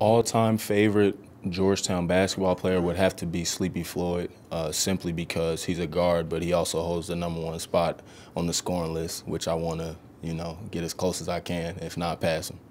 all-time favorite Georgetown basketball player would have to be Sleepy Floyd, uh, simply because he's a guard, but he also holds the number one spot on the scoring list, which I want to, you know, get as close as I can, if not pass him.